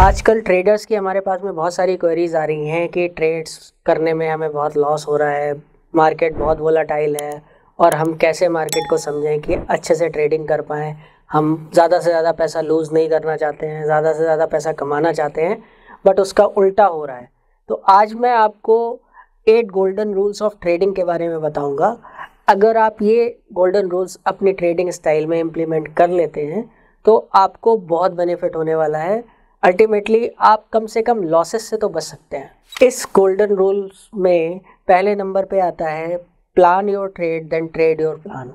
आजकल ट्रेडर्स की हमारे पास में बहुत सारी क्वेरीज आ रही हैं कि ट्रेड्स करने में हमें बहुत लॉस हो रहा है मार्केट बहुत वोलाटाइल है और हम कैसे मार्केट को समझें कि अच्छे से ट्रेडिंग कर पाएँ हम ज़्यादा से ज़्यादा पैसा लूज़ नहीं करना चाहते हैं ज़्यादा से ज़्यादा पैसा कमाना चाहते हैं बट उसका उल्टा हो रहा है तो आज मैं आपको eight golden rules of trading के बारे में बताऊंगा अगर आप ये गोल्डन रूल्स अपनी ट्रेडिंग स्टाइल में इम्प्लीमेंट कर लेते हैं तो आपको बहुत बेनिफिट होने वाला है अल्टीमेटली आप कम से कम लॉसेस से तो बच सकते हैं इस गोल्डन रूल्स में पहले नंबर पे आता है plan your trade then trade your plan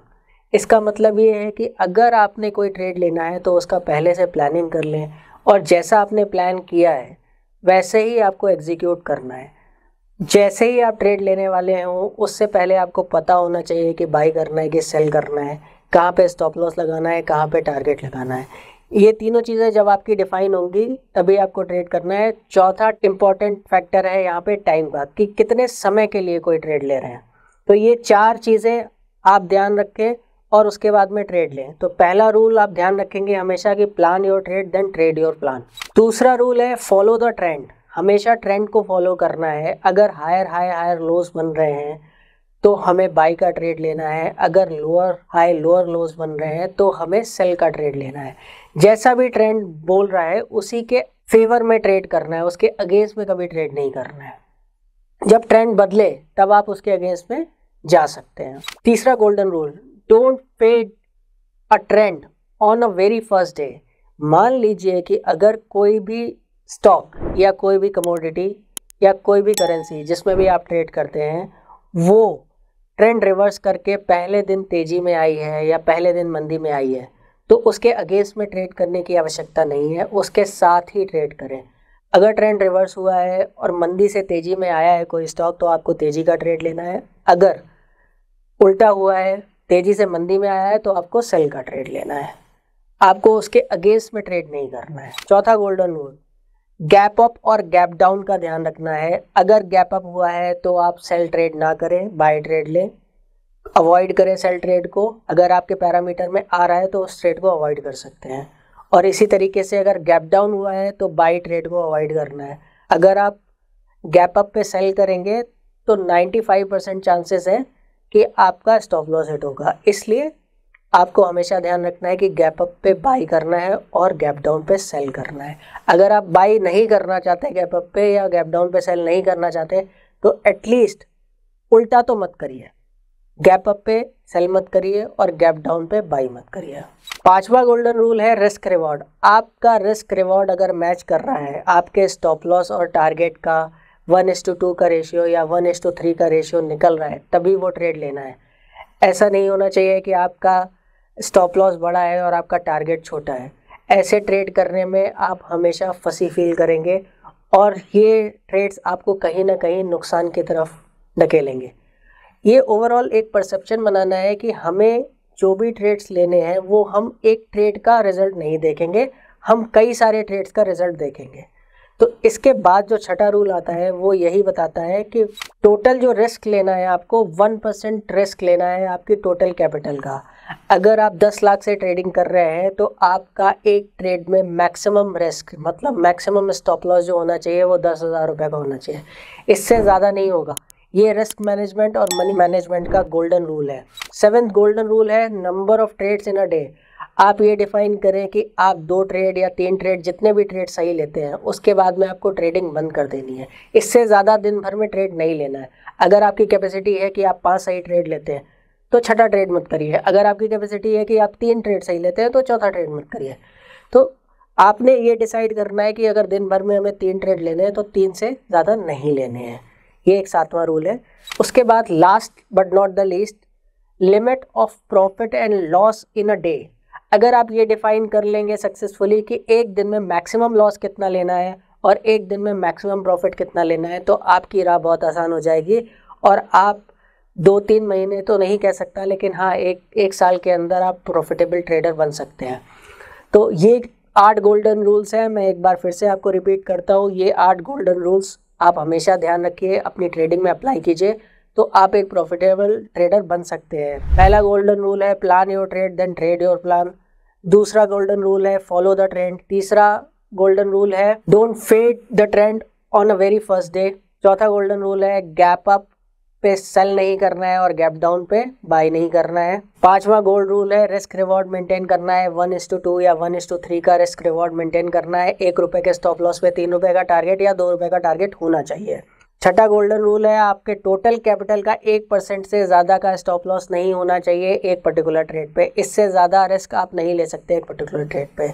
इसका मतलब ये है कि अगर आपने कोई ट्रेड लेना है तो उसका पहले से प्लानिंग कर लें और जैसा आपने प्लान किया है वैसे ही आपको एग्जीक्यूट करना है जैसे ही आप ट्रेड लेने वाले हों उससे पहले आपको पता होना चाहिए कि बाई करना है कि सेल करना है कहाँ पे स्टॉप लॉस लगाना है कहाँ पे टारगेट लगाना है ये तीनों चीज़ें जब आपकी डिफाइन होंगी तभी आपको ट्रेड करना है चौथा इम्पॉर्टेंट फैक्टर है यहाँ पे टाइम का कि कितने समय के लिए कोई ट्रेड ले रहे हैं तो ये चार चीज़ें आप ध्यान रखें और उसके बाद में ट्रेड लें तो पहला रूल आप ध्यान रखेंगे हमेशा कि plan your trade then trade your plan दूसरा रूल है फॉलो द ट्रेंड हमेशा ट्रेंड को फॉलो करना है अगर हायर हाई हायर लोज बन रहे हैं तो हमें बाई का ट्रेड लेना है अगर लोअर हाई लोअर लोज बन रहे हैं तो हमें सेल का ट्रेड लेना है जैसा भी ट्रेंड बोल रहा है उसी के फेवर में ट्रेड करना है उसके अगेंस्ट में कभी ट्रेड नहीं करना है जब ट्रेंड बदले तब आप उसके अगेंस्ट में जा सकते हैं तीसरा golden rule don't pay a trend on a very first day मान लीजिए कि अगर कोई भी स्टॉक या कोई भी कमोडिटी या कोई भी करेंसी जिसमें भी आप ट्रेड करते हैं वो ट्रेंड रिवर्स करके पहले दिन तेज़ी में आई है या पहले दिन मंदी में आई है तो उसके अगेंस्ट में ट्रेड करने की आवश्यकता नहीं है उसके साथ ही ट्रेड करें अगर ट्रेंड रिवर्स हुआ है और मंदी से तेज़ी में आया है कोई स्टॉक तो आपको तेज़ी का ट्रेड लेना है अगर उल्टा हुआ है तेज़ी से मंदी में आया है तो आपको सेल का ट्रेड लेना है आपको उसके अगेंस्ट में ट्रेड नहीं करना है चौथा गोल्डन रूल गैप अप और गैप डाउन का ध्यान रखना है अगर गैप अप हुआ है तो आप सेल ट्रेड ना करें बाय ट्रेड लें अवॉइड करें सेल ट्रेड को अगर आपके पैरामीटर में आ रहा है तो उस ट्रेड को अवॉइड कर सकते हैं और इसी तरीके से अगर गैप डाउन हुआ है तो बाई ट्रेड को अवॉइड करना है अगर आप गैप अप पे सेल करेंगे तो 95 परसेंट चांसेस है कि आपका स्टॉप लॉस हिट होगा इसलिए आपको हमेशा ध्यान रखना है कि गैप अप पे बाई करना है और गैप डाउन पे सेल करना है अगर आप बाई नहीं करना चाहते गैप अप पे या गैप डाउन पे सेल नहीं करना चाहते तो एटलीस्ट उल्टा तो मत करिए गैप अप पे सेल मत करिए और गैप डाउन पे बाई मत करिए पांचवा गोल्डन रूल है रिस्क रिवॉर्ड आपका रिस्क रिवॉर्ड अगर मैच कर रहा है आपके स्टॉप लॉस और टारगेट का वन एस टू टू का रेशियो या वन एस टू थ्री का रेशियो निकल रहा है तभी वो ट्रेड लेना है ऐसा नहीं होना चाहिए कि आपका स्टॉप लॉस बड़ा है और आपका टारगेट छोटा है ऐसे ट्रेड करने में आप हमेशा फंसी फील करेंगे और ये ट्रेड्स आपको कहीं ना कहीं नुकसान की तरफ ढकेलेंगे ये ओवरऑल एक परसेप्शन बनाना है कि हमें जो भी ट्रेड्स लेने हैं वो हम एक ट्रेड का रिजल्ट नहीं देखेंगे हम कई सारे ट्रेड्स का रिजल्ट देखेंगे तो इसके बाद जो छठा रूल आता है वो यही बताता है कि टोटल जो रिस्क लेना है आपको वन परसेंट रिस्क लेना है आपकी टोटल कैपिटल का अगर आप दस लाख से ट्रेडिंग कर रहे हैं तो आपका एक ट्रेड में मैक्सिमम रिस्क मतलब मैक्सिमम स्टॉप लॉस जो होना चाहिए वो दस हज़ार रुपये का होना चाहिए इससे ज़्यादा नहीं होगा ये रिस्क मैनेजमेंट और मनी मैनेजमेंट का गोल्डन रूल है सेवेंथ गोल्डन रूल है number of trades in a day आप ये डिफाइन करें कि आप दो ट्रेड या तीन ट्रेड जितने भी ट्रेड सही लेते हैं उसके बाद में आपको ट्रेडिंग बंद कर देनी है इससे ज़्यादा दिन भर में ट्रेड नहीं लेना है अगर आपकी कैपेसिटी है कि आप पाँच सही ट्रेड लेते हैं तो छठा ट्रेड मत करिए अगर आपकी कैपेसिटी है कि आप तीन ट्रेड सही लेते हैं तो चौथा ट्रेड मत करिए तो आपने ये डिसाइड करना है कि अगर दिन भर में हमें तीन ट्रेड लेने हैं तो तीन से ज़्यादा नहीं लेने हैं ये एक सातवां रूल है उसके बाद last but not the least limit of profit and loss in a day अगर आप ये डिफाइन कर लेंगे सक्सेसफुली कि एक दिन में मैक्सिमम लॉस कितना लेना है और एक दिन में मैक्सिमम प्रॉफिट कितना लेना है तो आपकी राह बहुत आसान हो जाएगी और आप दो तीन महीने तो नहीं कह सकता लेकिन हाँ एक एक साल के अंदर आप प्रॉफिटेबल ट्रेडर बन सकते हैं तो ये आठ गोल्डन रूल्स हैं मैं एक बार फिर से आपको रिपीट करता हूँ ये आठ गोल्डन रूल्स आप हमेशा ध्यान रखिए अपनी ट्रेडिंग में अप्लाई कीजिए तो आप एक प्रॉफिटेबल ट्रेडर बन सकते हैं पहला गोल्डन रूल है plan your trade then trade your plan दूसरा गोल्डन रूल है फॉलो द ट्रेंड तीसरा गोल्डन रूल है don't fade the trend on a very first day चौथा गोल्डन रूल है गैप अप पे सेल नहीं करना है और गैप डाउन पे बाय नहीं करना है पांचवा गोल्ड रूल है रिस्क रिवॉर्ड मेंटेन करना है वन इस टू टू या वन इस टू थ्री का रिस्क रिवॉर्ड मेंटेन करना है एक रुपए के स्टॉप लॉस पे तीन रुपए का टारगेट या दो रुपए का टारगेट होना चाहिए छठा गोल्डन रूल है आपके टोटल कैपिटल का एक परसेंट से ज़्यादा का स्टॉप लॉस नहीं होना चाहिए एक पर्टिकुलर ट्रेड पे इससे ज़्यादा रिस्क आप नहीं ले सकते एक पर्टिकुलर ट्रेड पे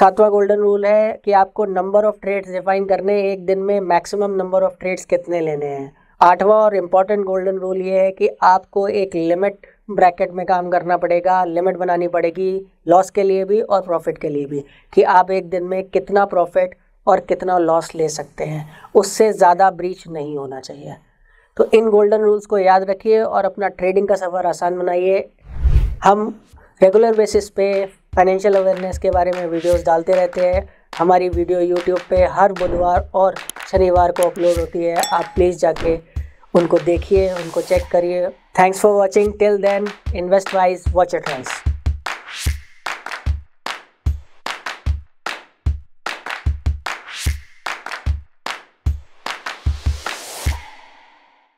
सातवां गोल्डन रूल है कि आपको नंबर ऑफ़ ट्रेड्स डिफाइन करने एक दिन में मैक्सिमम नंबर ऑफ़ ट्रेड्स कितने लेने हैं आठवां और इम्पॉर्टेंट गोल्डन रूल ये है कि आपको एक लिमिट ब्रैकेट में काम करना पड़ेगा लिमिट बनानी पड़ेगी लॉस के लिए भी और प्रॉफिट के लिए भी कि आप एक दिन में कितना प्रॉफिट और कितना लॉस ले सकते हैं उससे ज़्यादा ब्रीच नहीं होना चाहिए तो इन गोल्डन रूल्स को याद रखिए और अपना ट्रेडिंग का सफ़र आसान बनाइए हम रेगुलर बेसिस पे फाइनेंशियल अवेयरनेस के बारे में वीडियोस डालते रहते हैं हमारी वीडियो यूट्यूब पे हर बुधवार और शनिवार को अपलोड होती है आप प्लीज़ जाके उनको देखिए उनको चेक करिए thanks for watching till then invest wise watch eight